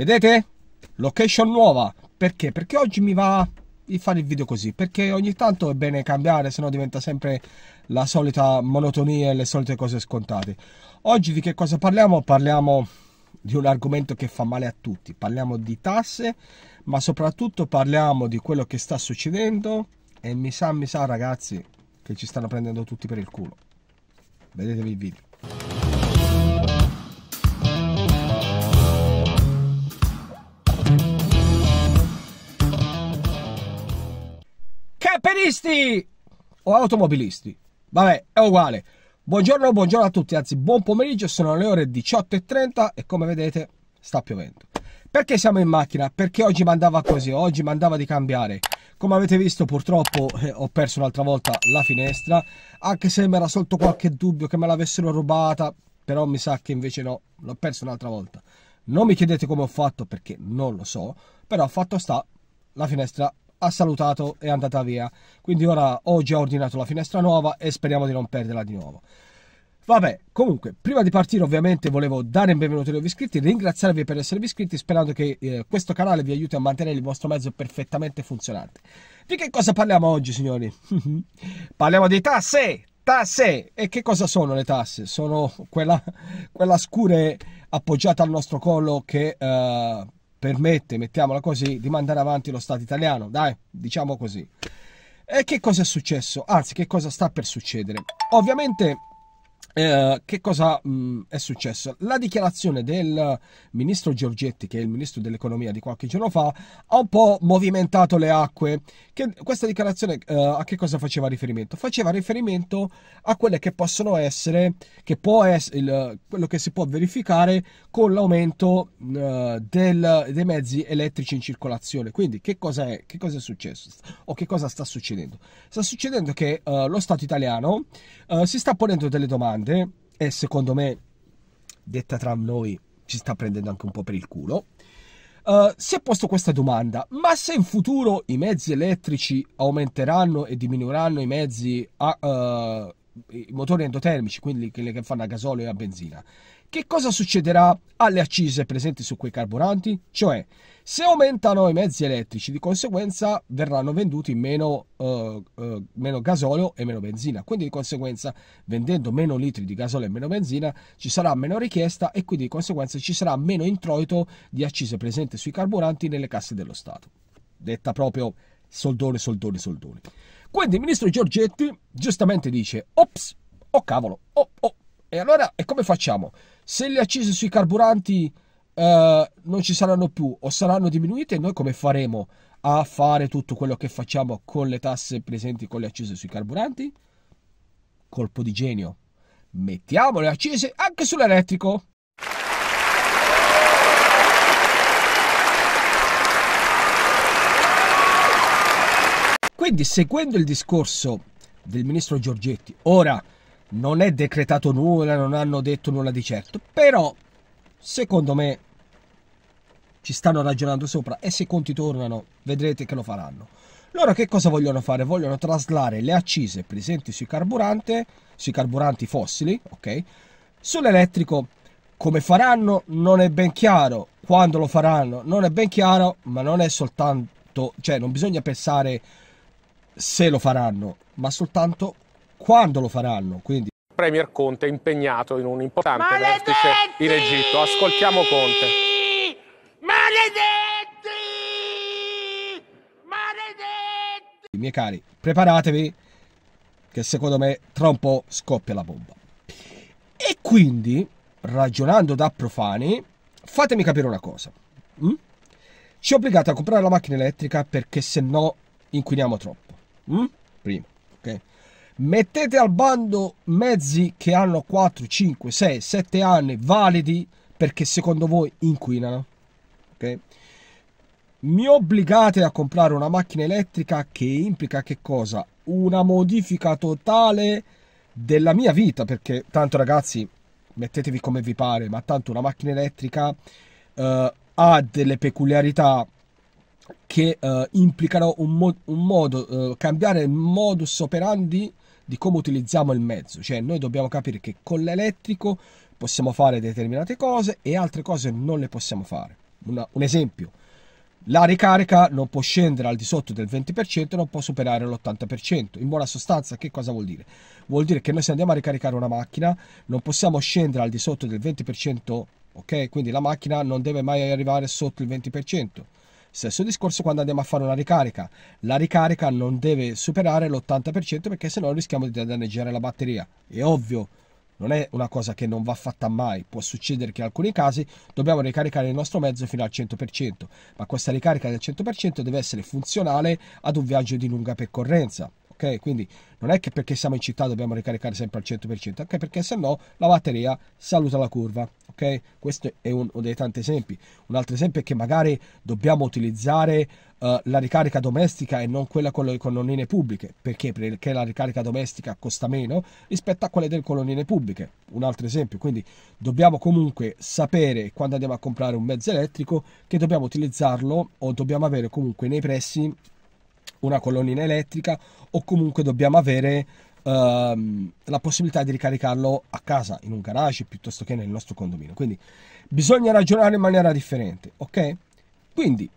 Vedete? Location nuova. Perché? Perché oggi mi va di fare il video così. Perché ogni tanto è bene cambiare, se no diventa sempre la solita monotonia e le solite cose scontate. Oggi di che cosa parliamo? Parliamo di un argomento che fa male a tutti. Parliamo di tasse, ma soprattutto parliamo di quello che sta succedendo. E mi sa, mi sa, ragazzi, che ci stanno prendendo tutti per il culo. Vedetevi il video. Pepperisti o automobilisti. Vabbè, è uguale. Buongiorno, buongiorno a tutti, anzi buon pomeriggio, sono le ore 18.30 e come vedete sta piovendo. Perché siamo in macchina? Perché oggi mandava così, oggi mandava di cambiare. Come avete visto purtroppo eh, ho perso un'altra volta la finestra, anche se mi era sotto qualche dubbio che me l'avessero rubata, però mi sa che invece no, l'ho perso un'altra volta. Non mi chiedete come ho fatto perché non lo so, però fatto sta, la finestra ha salutato e è andata via. Quindi ora ho già ordinato la finestra nuova e speriamo di non perderla di nuovo. Vabbè, comunque, prima di partire ovviamente volevo dare il benvenuto ai nuovi iscritti, ringraziarvi per esservi iscritti, sperando che eh, questo canale vi aiuti a mantenere il vostro mezzo perfettamente funzionante. Di che cosa parliamo oggi, signori? parliamo di tasse! Tasse! E che cosa sono le tasse? Sono quella, quella scure appoggiata al nostro collo che... Eh, permette, mettiamola così, di mandare avanti lo Stato italiano, dai, diciamo così. E che cosa è successo? Anzi, che cosa sta per succedere? Ovviamente eh, che cosa mh, mm, è successo? La dichiarazione del ministro Giorgetti, che è il ministro dell'economia di qualche giorno fa, ha un po' movimentato le acque. Che, questa dichiarazione eh, a che cosa faceva riferimento? Faceva riferimento a quelle che possono essere, che può essere il, quello che si può verificare con l'aumento eh, del, dei mezzi elettrici in circolazione. Quindi, che cosa è, che cosa è successo o che cosa sta succedendo? Sta succedendo che eh, lo Stato italiano eh, si sta ponendo delle domande grande e secondo me, detta tra noi, ci sta prendendo anche un po' per il culo. Uh, si è posto questa domanda, ma se in futuro i mezzi elettrici aumenteranno e diminuiranno i mezzi a, eh, i motori endotermici, quindi quelli che fanno a gasolio e a benzina. Che cosa succederà alle accise presenti su quei carburanti? Cioè, se aumentano i mezzi elettrici, di conseguenza verranno venduti meno, uh, uh, meno gasolio e meno benzina. Quindi, di conseguenza, vendendo meno litri di gasolio e meno benzina, ci sarà meno richiesta e quindi, di conseguenza, ci sarà meno introito di accise presenti sui carburanti nelle casse dello Stato. Detta proprio soldone, soldone, soldone. Quindi il ministro Giorgetti giustamente dice, ops, oh cavolo, oh, oh. E allora, e come facciamo? Se le accise sui carburanti eh, non ci saranno più o saranno diminuite, noi come faremo a fare tutto quello che facciamo con le tasse presenti con le accise sui carburanti? Colpo di genio. Mettiamo le accise anche sull'elettrico. Quindi, seguendo il discorso del ministro Giorgetti, ora non è decretato nulla, non hanno detto nulla di certo, però secondo me ci stanno ragionando sopra e se i conti tornano vedrete che lo faranno. Loro che cosa vogliono fare? Vogliono traslare le accise presenti sui, sui carburanti fossili, ok? Sull'elettrico come faranno non è ben chiaro, quando lo faranno non è ben chiaro, ma non è soltanto, cioè non bisogna pensare se lo faranno, ma soltanto quando lo faranno. Quindi. Premier Conte impegnato in un importante Maledetti! vertice in Egitto. Ascoltiamo Conte. Maledetti! Maledetti! Miei cari, preparatevi che secondo me tra un po' scoppia la bomba. E quindi, ragionando da profani, fatemi capire una cosa. Mm? Ci obbligato a comprare la macchina elettrica perché se no inquiniamo troppo. Mm? Prima, ok? Mettete al bando mezzi che hanno 4, 5, 6, 7 anni validi perché secondo voi inquinano. Ok? Mi obbligate a comprare una macchina elettrica che implica che cosa? Una modifica totale della mia vita perché tanto ragazzi mettetevi come vi pare ma tanto una macchina elettrica eh, ha delle peculiarità che eh, implicano un, mo un modo, eh, cambiare il modus operandi di come utilizziamo il mezzo, cioè noi dobbiamo capire che con l'elettrico possiamo fare determinate cose e altre cose non le possiamo fare. Una, un esempio, la ricarica non può scendere al di sotto del 20%, non può superare l'80%. In buona sostanza, che cosa vuol dire? Vuol dire che noi se andiamo a ricaricare una macchina, non possiamo scendere al di sotto del 20%, ok? Quindi la macchina non deve mai arrivare sotto il 20%. Stesso discorso quando andiamo a fare una ricarica. La ricarica non deve superare l'80% perché sennò rischiamo di danneggiare la batteria. È ovvio, non è una cosa che non va fatta mai. Può succedere che in alcuni casi dobbiamo ricaricare il nostro mezzo fino al 100%, ma questa ricarica del 100% deve essere funzionale ad un viaggio di lunga percorrenza ok? Quindi non è che perché siamo in città dobbiamo ricaricare sempre al 100%, anche perché se no la batteria saluta la curva, ok? Questo è uno dei tanti esempi. Un altro esempio è che magari dobbiamo utilizzare Uh, la ricarica domestica e non quella con le colonnine pubbliche. Perché? Perché la ricarica domestica costa meno rispetto a quelle delle colonnine pubbliche. Un altro esempio, quindi dobbiamo comunque sapere quando andiamo a comprare un mezzo elettrico che dobbiamo utilizzarlo o dobbiamo avere comunque nei pressi una colonnina elettrica o comunque dobbiamo avere ehm, la possibilità di ricaricarlo a casa, in un garage piuttosto che nel nostro condominio. Quindi bisogna ragionare in maniera differente, ok? Quindi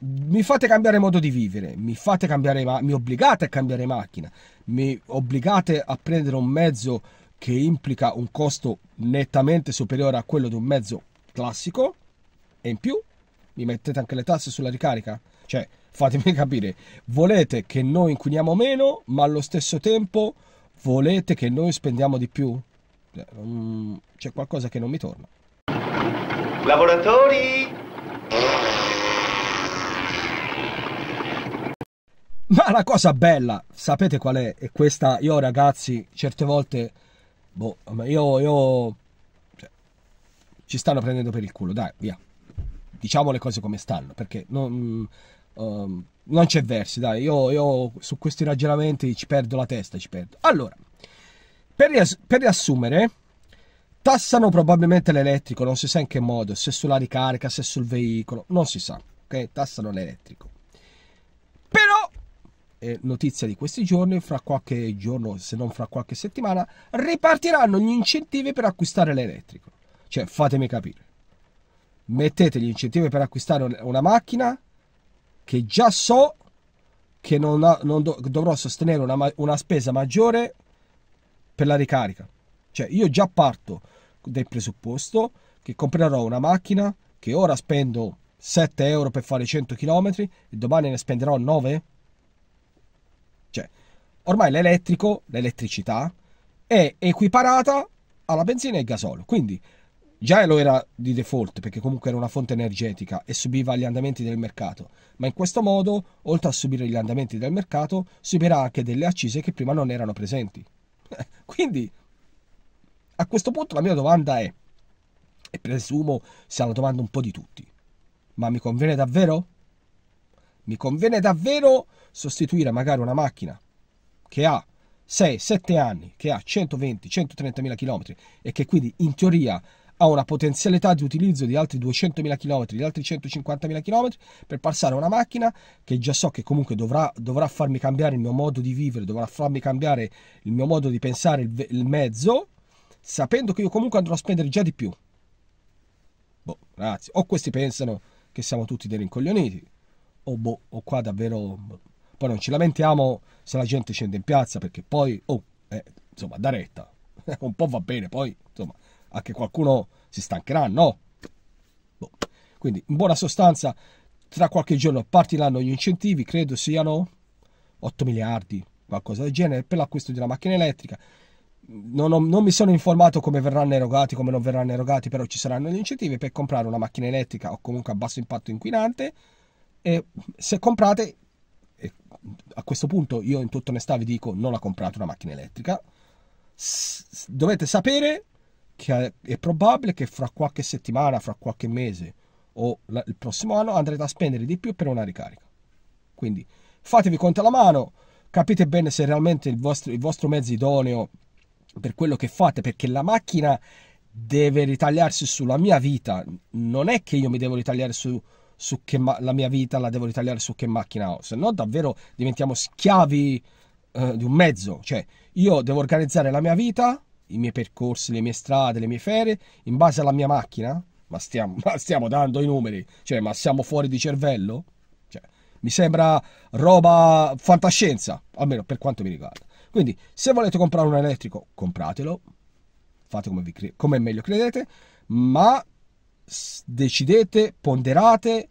mi fate cambiare modo di vivere, mi, fate cambiare, mi obbligate a cambiare macchina, mi obbligate a prendere un mezzo che implica un costo nettamente superiore a quello di un mezzo classico e in più mi mettete anche le tasse sulla ricarica? Cioè, fatemi capire, volete che noi inquiniamo meno, ma allo stesso tempo volete che noi spendiamo di più? Cioè, c'è qualcosa che non mi torna. Lavoratori! Ma la cosa bella, sapete qual è? E questa, io ragazzi, certe volte, boh, io, io, cioè, ci stanno prendendo per il culo, dai, via. Diciamo le cose come stanno, perché non um, non c'è versi, dai, io, io, su questi ragionamenti ci perdo la testa, ci perdo. Allora, per, rias- per riassumere, tassano probabilmente l'elettrico, non si sa in che modo, se sulla ricarica, se sul veicolo, non si sa, ok? Tassano l'elettrico. Però, eh, notizia di questi giorni, fra qualche giorno, se non fra qualche settimana, ripartiranno gli incentivi per acquistare l'elettrico. Cioè, fatemi capire. Mettete gli incentivi per acquistare una macchina che già so che non, ha, non do, dovrò sostenere una, una, spesa maggiore per la ricarica. Cioè io già parto del presupposto che comprerò una macchina che ora spendo 7 euro per fare 100 km e domani ne spenderò 9? Cioè, ormai l'elettrico, l'elettricità, è equiparata alla benzina e al gasolio. Quindi Già lo era di default perché comunque era una fonte energetica e subiva gli andamenti del mercato, ma in questo modo, oltre a subire gli andamenti del mercato, subirà anche delle accise che prima non erano presenti. Quindi, a questo punto la mia domanda è, e presumo sia la domanda un po' di tutti, ma mi conviene davvero? Mi conviene davvero sostituire magari una macchina che ha 6-7 anni, che ha 120-130 mila chilometri e che quindi in teoria ha una potenzialità di utilizzo di altri 200.000 km, di altri 150.000 km per passare a una macchina che già so che comunque dovrà, dovrà, farmi cambiare il mio modo di vivere, dovrà farmi cambiare il mio modo di pensare, il, il mezzo, sapendo che io comunque andrò a spendere già di più. Boh, ragazzi, o questi pensano che siamo tutti dei rincoglioniti, o boh, o qua davvero... Boh. Poi non ci lamentiamo se la gente scende in piazza perché poi, oh, eh, insomma, da retta. Un po' va bene, poi a che qualcuno si stancherà, no? Boh. Quindi, in buona sostanza, tra qualche giorno partiranno gli incentivi, credo siano 8 miliardi, qualcosa del genere, per l'acquisto di una macchina elettrica. Non, ho, non, mi sono informato come verranno erogati, come non verranno erogati, però ci saranno gli incentivi per comprare una macchina elettrica o comunque a basso impatto inquinante. E se comprate, e a questo punto io in tutta onestà vi dico non la comprate una macchina elettrica, dovete sapere che è probabile che fra qualche settimana, fra qualche mese o il prossimo anno andrete a spendere di più per una ricarica. Quindi fatevi conto alla mano, capite bene se realmente il vostro, il vostro mezzo è idoneo per quello che fate, perché la macchina deve ritagliarsi sulla mia vita, non è che io mi devo ritagliare su, su che ma- la mia vita la devo ritagliare su che macchina ho, se no davvero diventiamo schiavi eh, di un mezzo, cioè io devo organizzare la mia vita i miei percorsi, le mie strade, le mie ferie in base alla mia macchina? Ma stiamo, ma stiamo dando i numeri, cioè, ma siamo fuori di cervello? Cioè, mi sembra roba fantascienza, almeno per quanto mi riguarda. Quindi, se volete comprare un elettrico, compratelo, fate come, vi, come meglio credete, ma decidete, ponderate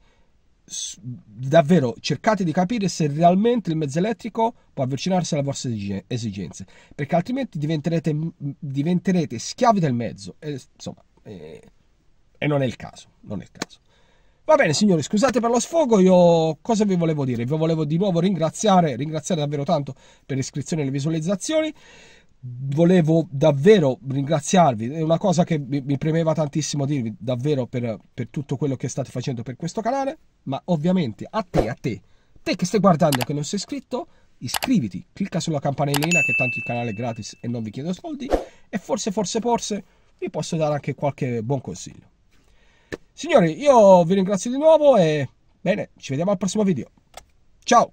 davvero cercate di capire se realmente il mezzo elettrico può avvicinarsi alle vostre esigenze perché altrimenti diventerete, diventerete schiavi del mezzo e, insomma e, e non è il caso non è il caso va bene signori scusate per lo sfogo io cosa vi volevo dire vi volevo di nuovo ringraziare ringraziare davvero tanto per l'iscrizione e le visualizzazioni volevo davvero ringraziarvi, è una cosa che mi, mi premeva tantissimo dirvi, davvero per, per, tutto quello che state facendo per questo canale, ma ovviamente a te, a te, te che stai guardando e che non sei iscritto, iscriviti, clicca sulla campanellina che tanto il canale è gratis e non vi chiedo soldi e forse, forse, forse vi posso dare anche qualche buon consiglio. Signori, io vi ringrazio di nuovo e bene, ci vediamo al prossimo video. Ciao!